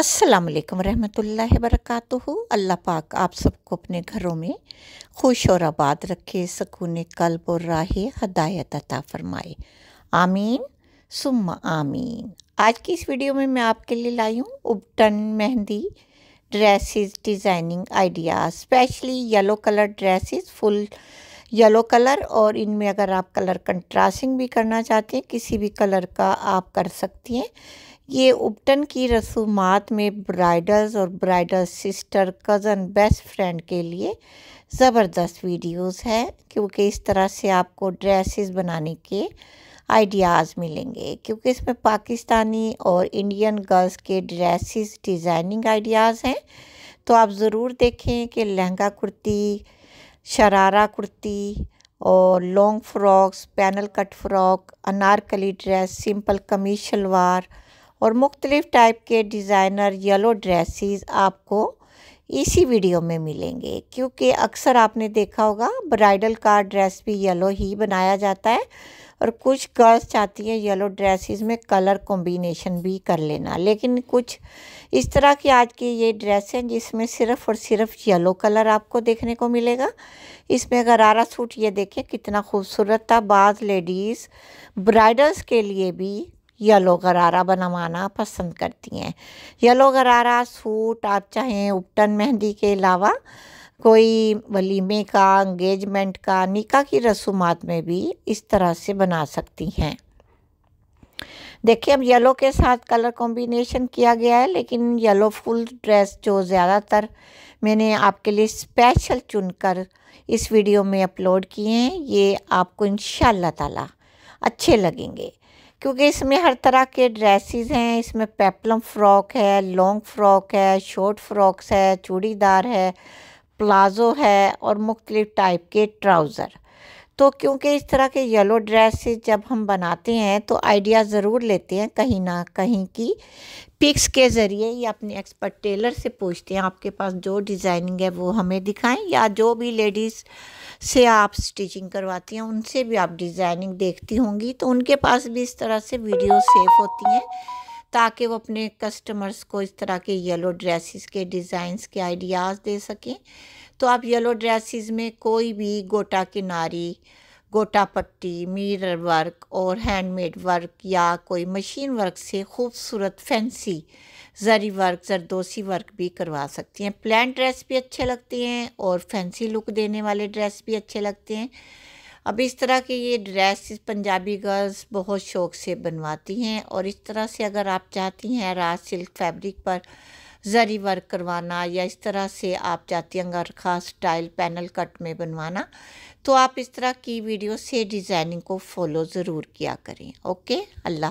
अस्सलाम वालेकुम रहमतुल्लाहि वरकatuहू अल्लाह पाक आप सबको अपने घरों में खुश और आबाद रखे सकून कल्ब और राह हदायत अता फरमाए आमीन सुम आमीन आज की इस वीडियो में मैं आपके लिए लाई हूँ उपटन mehndi dresses designing idea specially yellow colour dresses full yellow colour और इनमें अगर आप कलर कंट्रास्टिंग भी करना चाहते हैं किसी भी कलर का आप कर सकती हैं ये उपटन की रसूमात में ब्राइडल्स और bridal sister cousin best friend के लिए ज़बरदस्त वीडियोस है क्योंकि इस तरह से आपको ड्रेसेस बनाने के आइडियाज़ मिलेंगे क्योंकि इसमें पाकिस्तानी और इंडियन गर्ल्स के ड्रेसेस डिज़ाइनिंग आइडियाज़ हैं तो आप ज़रूर देखें कि लहंगा कुर्ती शरारा कुर्ती और long frocks panel cut frock Anarkali dress simple kameez shalwar और मुख्तलिफ़ टाइप के डिज़ाइनर येलो ड्रेसिस आपको इसी वीडियो में मिलेंगे क्योंकि अक्सर आपने देखा होगा ब्राइडल का ड्रेस भी येलो ही बनाया जाता है और कुछ गर्ल्स चाहती हैं येलो ड्रेसेस में कलर कॉम्बिनेशन भी कर लेना लेकिन कुछ इस तरह की आज की ये ड्रेस हैं जिसमें सिर्फ़ और सिर्फ येलो कलर आपको देखने को मिलेगा इसमें गरारा सूट ये देखें कितना खूबसूरत था बाज़ लेडीज़ ब्राइडल्स के लिए भी येलो गरारा बनवाना पसंद करती हैं येलो गरारा सूट आप चाहें उपटन मेहंदी के अलावा कोई वलीमे का इंगेजमेंट का निका की रसूमात में भी इस तरह से बना सकती हैं देखिए अब येलो के साथ कलर कॉम्बिनेशन किया गया है लेकिन येलो फुल ड्रेस जो ज़्यादातर मैंने आपके लिए स्पेशल चुनकर इस वीडियो में अपलोड किए हैं ये आपको इन ताला अच्छे लगेंगे क्योंकि इसमें हर तरह के ड्रेसेस हैं इसमें पेपलम फ़्रॉक है लॉन्ग फ़्रॉक है शॉर्ट फ्रॉक्स है चूड़ीदार है प्लाज़ो है और मुख्तलिफ़ टाइप के ट्राउज़र तो क्योंकि इस तरह के येलो ड्रेसेस जब हम बनाते हैं तो आइडिया ज़रूर लेते हैं कहीं ना कहीं की पिक्स के ज़रिए या अपने एक्सपर्ट टेलर से पूछते हैं आपके पास जो डिज़ाइनिंग है वो हमें दिखाएं या जो भी लेडीज़ से आप स्टिचिंग करवाती हैं उनसे भी आप डिज़ाइनिंग देखती होंगी तो उनके पास भी इस तरह से वीडियो सेफ होती हैं ताकि वो अपने कस्टमर्स को इस तरह के येलो ड्रेसेस के डिज़ाइंस के आइडियाज़ दे सकें तो आप येलो ड्रेसेस में कोई भी गोटा किनारी गोटा पट्टी मिरर वर्क और हैंडमेड वर्क या कोई मशीन वर्क से खूबसूरत fancy zari work zardozi work भी करवा सकती हैं प्लान ड्रेस भी अच्छे लगते हैं और फैंसी लुक देने वाले ड्रेस भी अच्छे लगते हैं अब इस तरह के ये ड्रेस पंजाबी गर्ल्स बहुत शौक से बनवाती हैं और इस तरह से अगर आप चाहती हैं रात सिल्क फैब्रिक पर जरी वर्क करवाना या इस तरह से आप चाहती हैं खास स्टाइल पैनल कट में बनवाना तो आप इस तरह की वीडियो से डिज़ाइनिंग को फॉलो ज़रूर किया करें ओके अल्लाह